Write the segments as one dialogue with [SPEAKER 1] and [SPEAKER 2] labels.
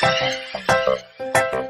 [SPEAKER 1] Thank you.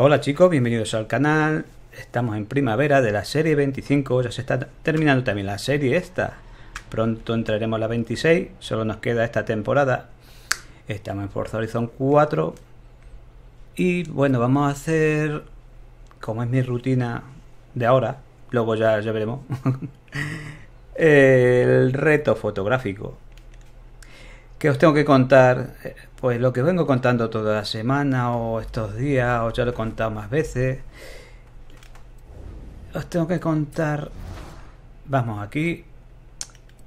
[SPEAKER 1] Hola chicos, bienvenidos al canal. Estamos en primavera de la serie 25, ya se está terminando también la serie esta. Pronto entraremos a la 26, solo nos queda esta temporada. Estamos en Forza Horizon 4. Y bueno, vamos a hacer, como es mi rutina de ahora, luego ya, ya veremos, el reto fotográfico. Que os tengo que contar, pues lo que vengo contando toda la semana o estos días, o ya lo he contado más veces, os tengo que contar, vamos aquí,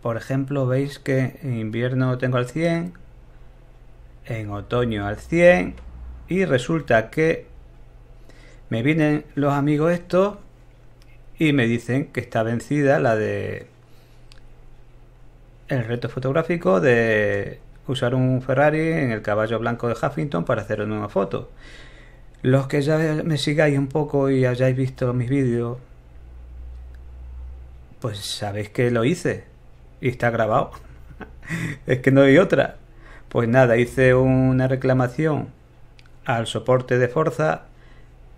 [SPEAKER 1] por ejemplo, veis que en invierno tengo al 100, en otoño al 100, y resulta que me vienen los amigos estos y me dicen que está vencida la de el reto fotográfico de usar un Ferrari en el caballo blanco de Huffington para hacer una foto. Los que ya me sigáis un poco y hayáis visto mis vídeos, pues sabéis que lo hice y está grabado. es que no hay otra. Pues nada, hice una reclamación al soporte de Forza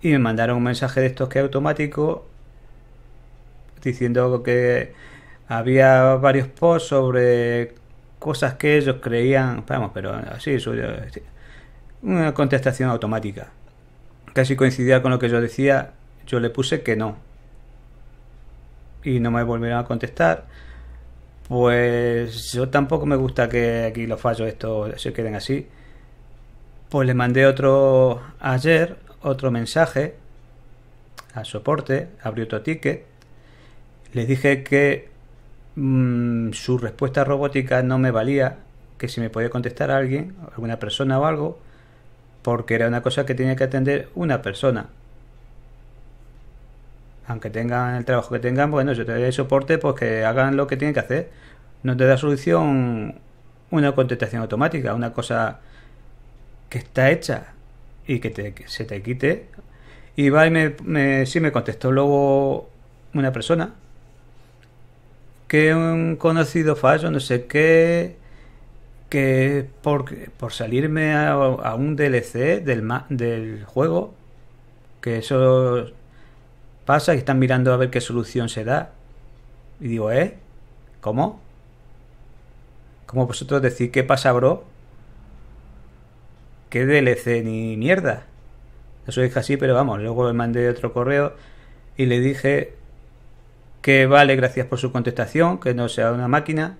[SPEAKER 1] y me mandaron un mensaje de estos que automático diciendo que había varios posts sobre cosas que ellos creían, vamos, pero así, eh, una contestación automática. Casi coincidía con lo que yo decía, yo le puse que no. Y no me volvieron a contestar. Pues yo tampoco me gusta que aquí los fallos esto se queden así. Pues le mandé otro ayer, otro mensaje al soporte, abrió otro ticket. Le dije que Mm, su respuesta robótica no me valía, que si me podía contestar a alguien, alguna persona o algo, porque era una cosa que tenía que atender una persona. Aunque tengan el trabajo que tengan, bueno, yo te doy soporte, pues que hagan lo que tienen que hacer. No te da solución una contestación automática, una cosa que está hecha y que, se te quite. Y va y me, me contestó luego una persona que un conocido falso no sé qué, que por, por salirme a, un DLC del, del juego, que eso pasa y están mirando a ver qué solución se da. Y digo, ¿eh? ¿Cómo? ¿Cómo vosotros decís qué pasa, bro? ¿Qué DLC ni mierda? Eso dije así, pero vamos, luego le mandé otro correo y le dije que vale, gracias por su contestación, que no sea una máquina,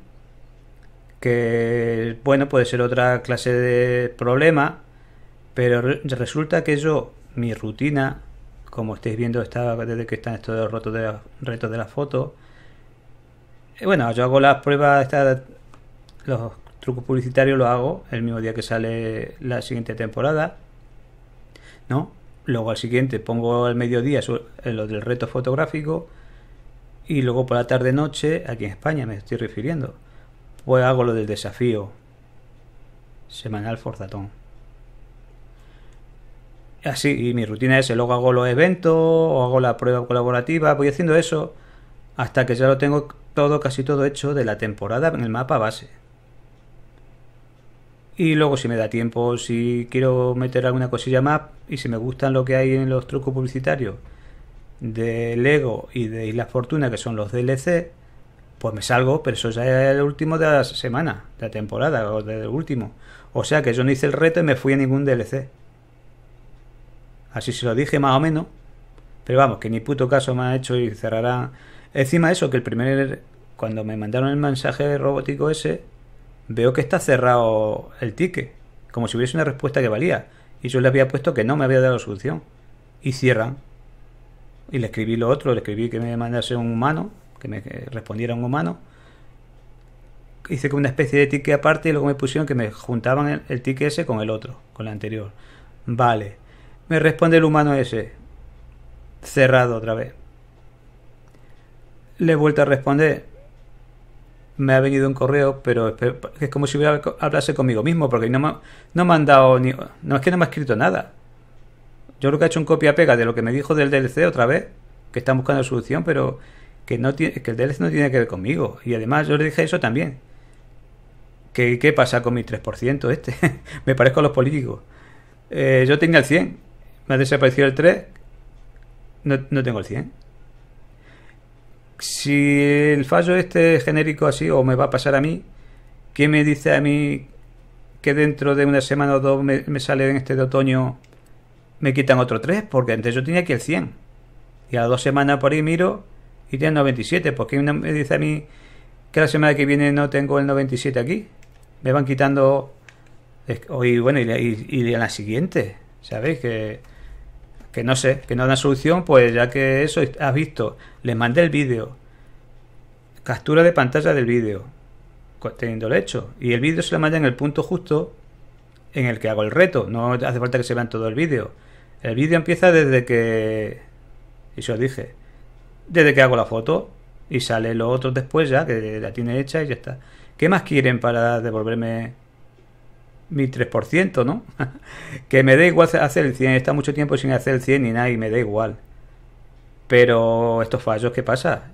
[SPEAKER 1] que bueno, puede ser otra clase de problema, pero resulta que yo, mi rutina, como estáis viendo, está, desde que están estos de, retos de la foto, eh, bueno, yo hago las pruebas, los trucos publicitarios lo hago el mismo día que sale la siguiente temporada, ¿no? Luego al siguiente pongo al mediodía eh, lo del reto fotográfico, y luego por la tarde-noche, aquí en España me estoy refiriendo, pues hago lo del desafío semanal Forzatón. Así, y mi rutina es, luego hago los eventos, o hago la prueba colaborativa, voy haciendo eso hasta que ya lo tengo todo, casi todo hecho de la temporada en el mapa base. Y luego si me da tiempo, si quiero meter alguna cosilla más y si me gustan lo que hay en los trucos publicitarios de Lego y de la Fortuna, que son los DLC, pues me salgo, pero eso ya es el último de la semana, de la temporada, o del último. O sea que yo no hice el reto y me fui a ningún DLC. Así se lo dije más o menos. Pero vamos, que ni puto caso me ha hecho y cerrará. Encima eso, que el primer. Cuando me mandaron el mensaje robótico ese, veo que está cerrado el ticket. Como si hubiese una respuesta que valía. Y yo le había puesto que no me había dado solución. Y cierran y le escribí lo otro, le escribí que me mandase un humano, que me respondiera un humano. Hice como una especie de ticket aparte y luego me pusieron que me juntaban el, ticket ese con el otro, con el anterior. Vale. Me responde el humano ese. Cerrado otra vez. Le he vuelto a responder. Me ha venido un correo, pero es como si hubiera hablase conmigo mismo, porque no me, no me han ni. No es que no me ha escrito nada. Yo creo que ha hecho un copia-pega de lo que me dijo del DLC otra vez, que están buscando solución, pero que, el DLC no tiene que ver conmigo. Y además yo le dije eso también. ¿Qué, qué pasa con mi 3% este? me parezco a los políticos. Eh, yo tenía el 100, me ha desaparecido el 3, no, tengo el 100. Si el fallo este es genérico así o me va a pasar a mí, ¿quién me dice a mí que dentro de una semana o dos me sale en este de otoño me quitan otro 3, porque antes yo tenía aquí el 100. Y a dos semanas por ahí miro y tiene 97. porque uno me dice a mí que la semana que viene no tengo el 97 aquí? Me van quitando. hoy bueno, y, la siguiente, ¿sabéis? Que, que no sé, que no da solución, pues ya que eso has visto, les mandé el vídeo. Captura de pantalla del vídeo. el hecho. Y el vídeo se lo manda en el punto justo en el que hago el reto. No hace falta que se vean todo el vídeo. El vídeo empieza desde que... Y se os dije, Desde que hago la foto y sale lo otro después ya, que la tiene hecha y ya está. ¿Qué más quieren para devolverme mi 3%, no? que me dé igual hacer el 100, está mucho tiempo sin hacer el 100 ni nada y me da igual. Pero estos fallos, ¿qué pasa?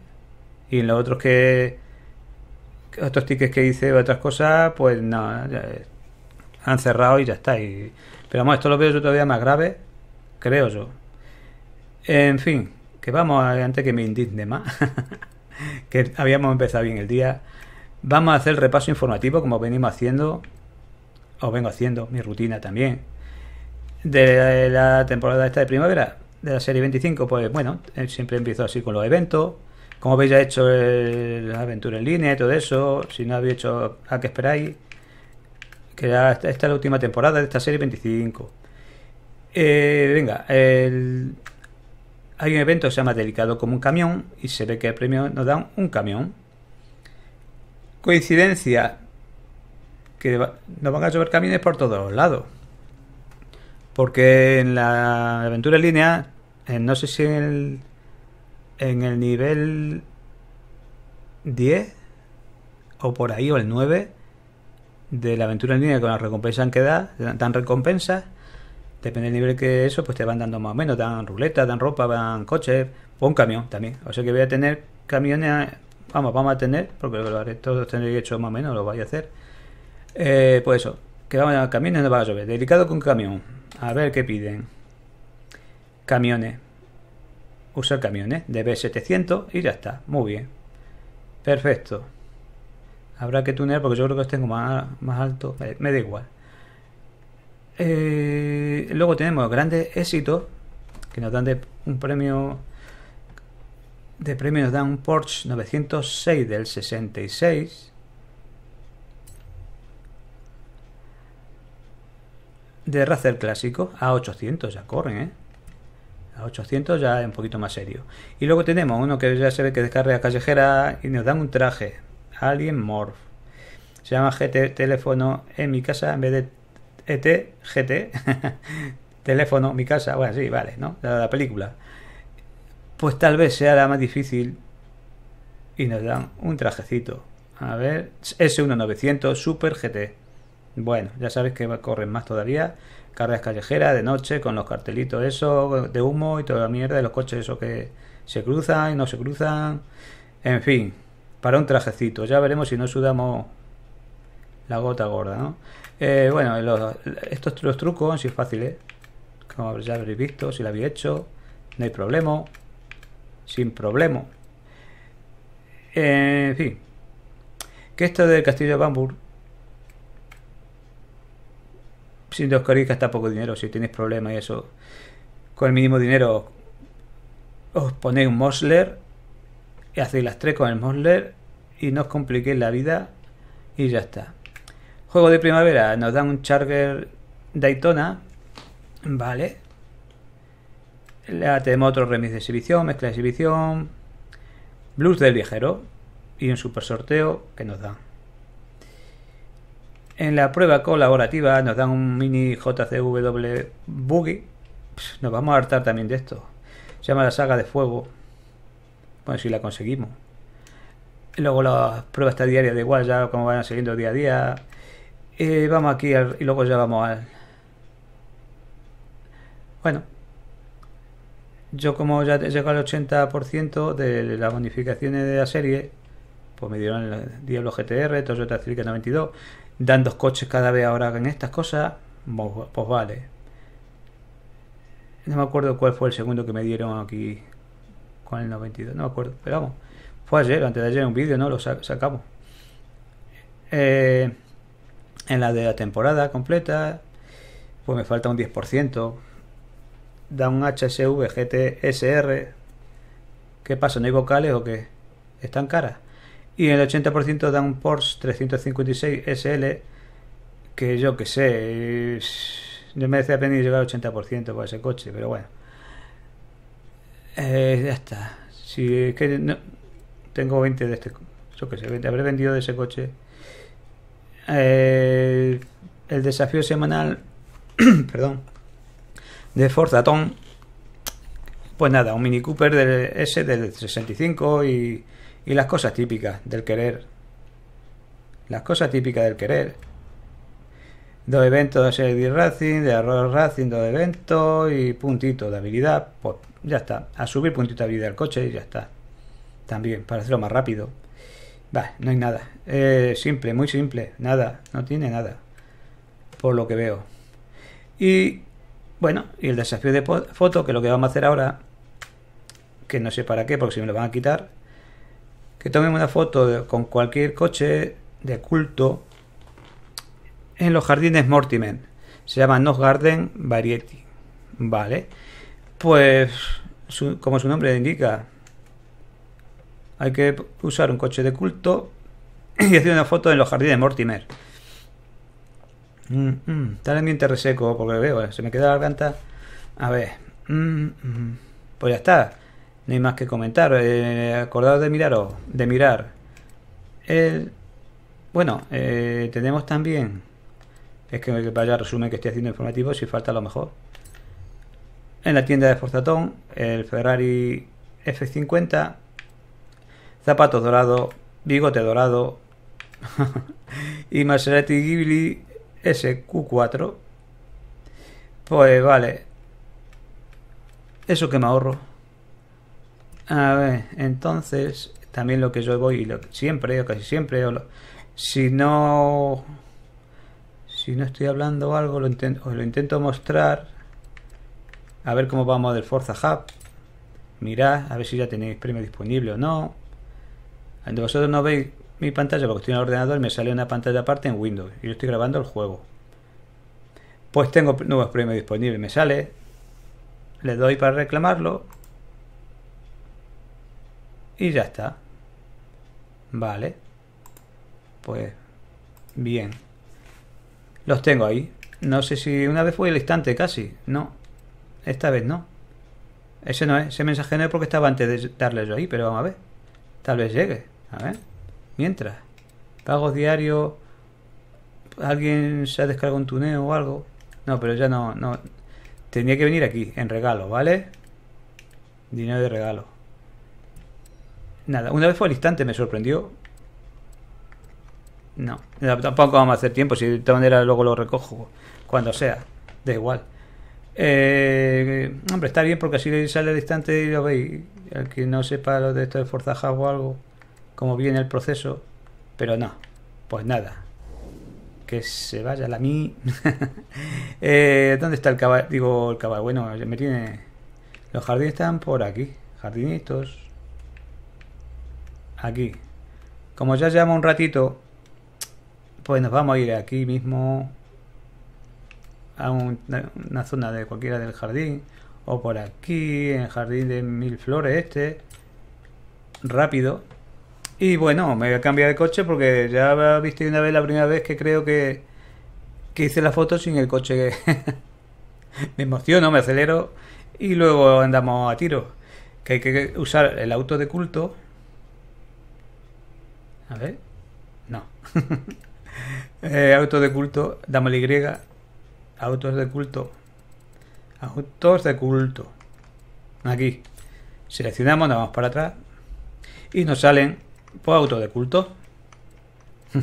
[SPEAKER 1] Y en los otros que... estos tickets que hice otras cosas, pues no, eh, han cerrado y ya está. Y, pero vamos, esto lo veo yo todavía más grave creo yo. En fin, que vamos antes que me indigne más, que habíamos empezado bien el día. Vamos a hacer el repaso informativo como venimos haciendo, o vengo haciendo mi rutina también, de la temporada esta de primavera, de la serie 25. Pues bueno, eh, siempre empiezo así con los eventos. Como veis, ya he hecho la aventura en línea y todo eso. Si no habéis hecho, ¿a qué esperáis? Que esta es la última temporada de esta serie 25. Eh, venga, hay un evento que se llama Delicado como un camión y se ve que el premio nos dan un camión. Coincidencia que nos van a llover camiones por todos lados. Porque en la aventura en línea, no sé si en el, nivel 10 o por ahí, o el 9 de la aventura en línea con la recompensas que da, dan recompensas depende del nivel que eso, pues te van dando más o menos, dan ruleta, dan ropa, dan coches, o un camión también. O sea que voy a tener camiones, vamos, vamos a tener, porque lo haré todos tendréis hecho más o menos, lo voy a hacer. Eh, pues eso, que vamos a camiones, no va a llover. Delicado con camión. A ver qué piden. Camiones. Usa camiones de B700 y ya está. Muy bien. Perfecto. Habrá que tunear porque yo creo que los tengo más, más alto. me da igual. Eh, luego tenemos grandes éxitos que nos dan de un premio de premio nos dan un Porsche 906 del 66 de Racer clásico a 800 ya corren ¿eh? a 800 ya es un poquito más serio y luego tenemos uno que ya se ve que descarga callejera y nos dan un traje Alien Morph se llama GT teléfono en mi casa en vez de ET, GT, teléfono, mi casa, bueno, sí, vale, ¿no? La, la película. Pues tal vez sea la más difícil y nos dan un trajecito. A ver, S1900 Super GT. Bueno, ya sabéis que corren más todavía. Carreras callejeras de noche con los cartelitos eso de humo y toda la mierda de los coches esos que se cruzan y no se cruzan. En fin, para un trajecito. Ya veremos si no sudamos la gota gorda, ¿no? Eh, bueno, estos trucos trucos sido fáciles. ¿eh? Como ya habréis visto, si lo habéis hecho, no hay problema. Sin problema. Eh, en fin. Que esto del castillo de Bambur. Si os queréis gastar poco dinero, si tenéis problemas y eso. Con el mínimo dinero os ponéis un Mosler y hacéis las tres con el Mosler y no os compliquéis la vida y ya está. Juego de primavera, nos dan un Charger Daytona. Vale. tenemos otro remix de exhibición, mezcla de exhibición. Blues del viajero. Y un super sorteo que nos dan. En la prueba colaborativa nos dan un mini JCW Buggy, nos vamos a hartar también de esto. Se llama la saga de fuego. Bueno, si la conseguimos. Luego las está diaria, de igual, ya como van saliendo día a día vamos aquí y luego llegamos al... Bueno, yo como ya llego al 80% de las bonificaciones de la serie, pues me dieron el Diablo GTR, Toyota Celica 92, dan dos coches cada vez ahora en estas cosas, pues, pues vale. No me acuerdo cuál fue el segundo que me dieron aquí con el 92, no me acuerdo, pero vamos. Fue ayer, antes de ayer un vídeo, ¿no? Lo sacamos. Eh, en la de la temporada completa, pues me falta un 10%. Da un HSV, GT, SR. ¿Qué pasa? ¿No hay vocales o qué? ¿Están caras? Y el 80% da un Porsche 356 SL. Que yo que sé. no me decía llegar al 80% por ese coche, pero bueno. Eh, ya está. Si es que no, tengo 20 de este, yo que sé, 20, habré vendido de ese coche eh, el desafío semanal perdón, de Tom, Pues nada, un Mini Cooper del S del 65 y, las cosas típicas del querer. Las cosas típicas del querer. Dos eventos de Serie Racing, de Arroz Racing, dos eventos y puntito de habilidad. Pues ya está. A subir puntito de habilidad al coche y ya está. También, para hacerlo más rápido no hay nada. Eh, simple, muy simple. Nada, no tiene nada. Por lo que veo. Y bueno, y el desafío de foto, que es lo que vamos a hacer ahora, que no sé para qué, porque si me lo van a quitar, que tomen una foto con cualquier coche de culto en los jardines Mortimer. Se llama Nos Garden Variety. Vale. Pues, como su nombre indica, hay que usar un coche de culto y hacer una foto en los jardines de Mortimer. Mm, mm, está el ambiente reseco porque veo, eh, se me queda la garganta. A ver. Mm, pues ya está. No hay más que comentar. Eh, acordar de miraros, de mirar. bueno, eh, tenemos también. Es que vaya resumen que estoy haciendo informativo, si falta lo mejor. En la tienda de Forzatón, el Ferrari F50 zapatos dorado, bigote dorado y Maserati Ghibli SQ4. Pues vale. Eso que me ahorro. A ver, entonces también lo que yo voy y lo, siempre o casi siempre si no si no estoy hablando algo os lo intento mostrar a ver cómo vamos del Forza Hub mirad a ver si ya tenéis premio disponible o no vosotros no veis mi pantalla porque estoy en el ordenador y me sale una pantalla aparte en Windows y yo estoy grabando el juego. Pues tengo nuevos premios disponibles, me sale, le doy para reclamarlo y ya está. Vale, pues bien, los tengo ahí. No sé si una vez fue el instante casi, no, esta vez no. Ese no es, ese mensaje no es porque estaba antes de darle yo ahí, pero vamos a ver. Tal vez llegue. A ver. Mientras. Pagos diarios. Alguien se ha descargado un tuneo o algo. No, pero ya no, no. Tenía que venir aquí, en regalo, ¿vale? Dinero de regalo. Nada, una vez fue al instante, me sorprendió. No, tampoco vamos a hacer tiempo, si de esta manera luego lo recojo. Cuando sea, da igual. Eh, hombre, está bien porque así sale distante y lo veis. al que no sepa lo de esto de Forza o algo, como viene el proceso. Pero no, pues nada. Que se vaya la mí. Eh, ¿Dónde está el caballo? Digo, el caballo. Bueno, me tiene. Los jardines están por aquí. Jardinitos. Aquí. Como ya llevamos un ratito, pues nos vamos a ir aquí mismo a una zona de cualquiera del jardín o por aquí, en el jardín de mil flores este, rápido. Y bueno, me voy a cambiar de coche porque ya viste una vez la primera vez que creo que, que hice la foto sin el coche. me emociono, me acelero y luego andamos a tiro. Que hay que usar el auto de culto. A ver. No. Eh, auto de culto, damos la Y Autos de culto. Autos de culto. Aquí. Seleccionamos, nos vamos para atrás. Y nos salen pues, autos de culto.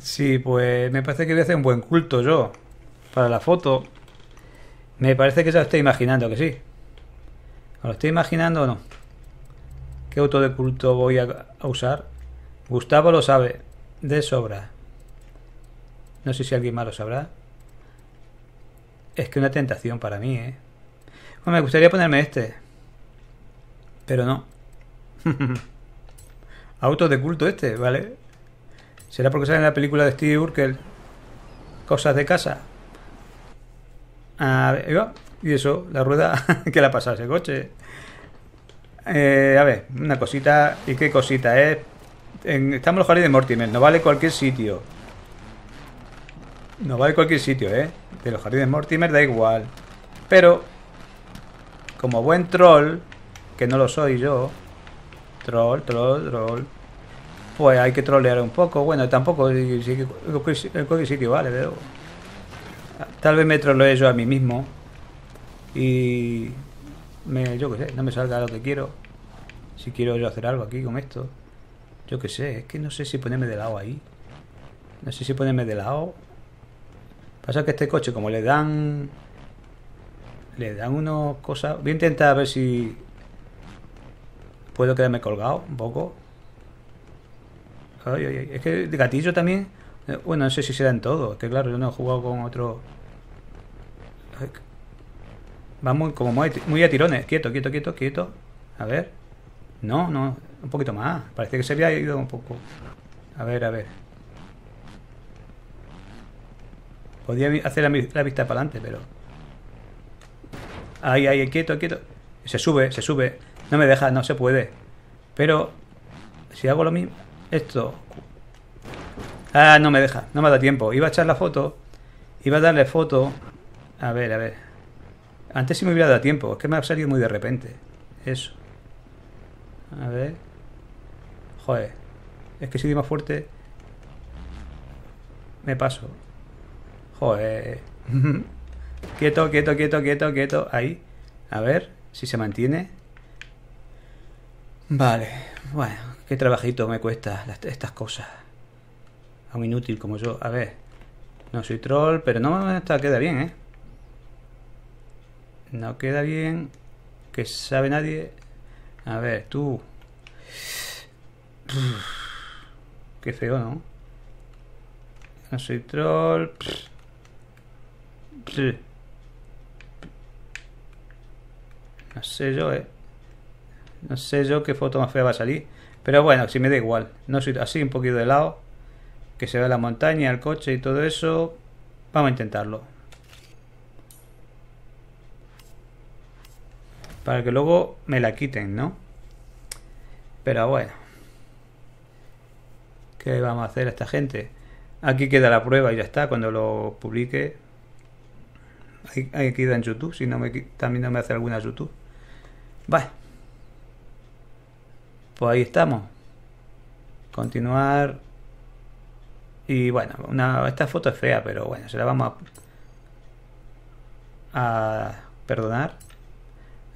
[SPEAKER 1] sí, pues me parece que voy a hacer un buen culto yo. Para la foto. Me parece que ya lo estoy imaginando que sí. ¿Lo estoy imaginando o no? ¿Qué auto de culto voy a usar? Gustavo lo sabe. De sobra. No sé si alguien más lo sabrá. Es que una tentación para mí, ¿eh? me gustaría ponerme este. Pero no. Auto de culto este, ¿vale? ¿Será porque sale en la película de Steve Urkel? Cosas de casa. A ver, Y eso, la rueda, que la pasa pasado ese coche? Eh, a ver, una cosita. ¿Y qué cosita es? Eh? estamos en los jardines de Mortimer, no vale cualquier sitio. No va de cualquier sitio, ¿eh? De los jardines Mortimer da igual. Pero, como buen troll, que no lo soy yo, troll, troll, troll, pues hay que trollear un poco. Bueno, tampoco, en cualquier sitio vale, Tal vez me trolee yo a mí mismo. Y... Me, yo qué sé, no me salga lo que quiero. Si quiero yo hacer algo aquí con esto. Yo qué sé, es que no sé si ponerme de lado ahí. No sé si ponerme de lado Pasa que este coche, como le dan... Le dan unos cosas... Voy a intentar ver si... Puedo quedarme colgado un poco. Ay, ay, Es que de gatillo también... Eh, bueno, no sé si se da en todo. Es que claro, yo no he jugado con otro... vamos como muy a tirones. Quieto, quieto, quieto, quieto. A ver. No, no. Un poquito más. Parece que se había ido un poco. A ver, a ver. Podía hacer la, vista para adelante, pero... Ahí, ahí, quieto, quieto. Se sube, se sube. No me deja, no se puede. Pero... Si hago lo mismo... Esto... Ah, no me deja. No me da tiempo. Iba a echar la foto. Iba a darle foto. A ver, a ver. Antes sí me hubiera dado tiempo. Es que me ha salido muy de repente. Eso. A ver. Joder. Es que si di más fuerte... Me paso. Joder. quieto, quieto, quieto, quieto, quieto. Ahí. A ver si se mantiene. Vale. Bueno, qué trabajito me cuesta estas cosas. A un inútil como yo. A ver. No soy troll, pero no esta queda bien, ¿eh? No queda bien. Que sabe nadie. A ver, tú. qué feo, ¿no? No soy troll. No sé yo, eh. No sé yo qué foto más fea va a salir. Pero bueno, si me da igual. No soy así un poquito de lado. Que se vea la montaña, el coche y todo eso. Vamos a intentarlo. Para que luego me la quiten, ¿no? Pero bueno. ¿Qué vamos a hacer a esta gente? Aquí queda la prueba y ya está. Cuando lo publique hay, que ir en YouTube, si no me, también no me hace alguna YouTube. Vale. Pues ahí estamos. Continuar. Y bueno, esta foto es fea, pero bueno, se la vamos a, a perdonar.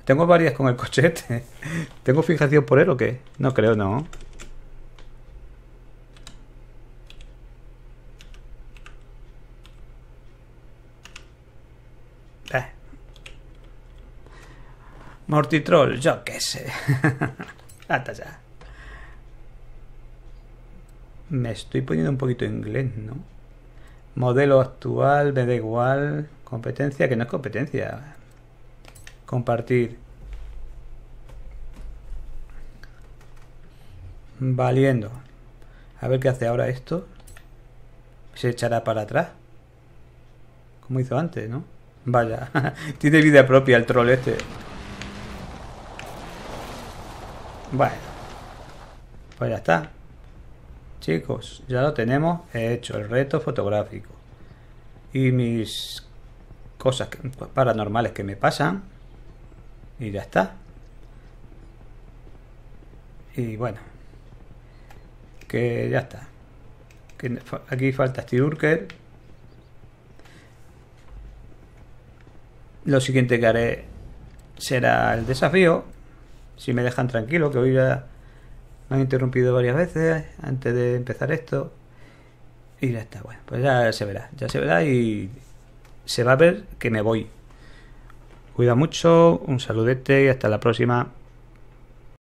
[SPEAKER 1] Tengo varias con el cochete. ¿Tengo fijación por él o qué? No creo, no. Troll, yo qué sé. Hasta ya. Me estoy poniendo un poquito inglés, ¿no? Modelo actual, me da igual. Competencia, que no es competencia. Compartir. Valiendo. A ver qué hace ahora esto. Se echará para atrás. Como hizo antes, ¿no? Vaya. Tiene vida propia el troll este. Bueno, pues ya está. Chicos, ya lo tenemos He hecho, el reto fotográfico. Y mis cosas paranormales que me pasan. Y ya está. Y bueno, que ya está. Que aquí falta Steve Lo siguiente que haré será el desafío si me dejan tranquilo, que hoy ya me han interrumpido varias veces antes de empezar esto. Y ya está, bueno, pues ya se verá, ya se verá y se va a ver que me voy. Cuida mucho, un saludete y hasta la próxima.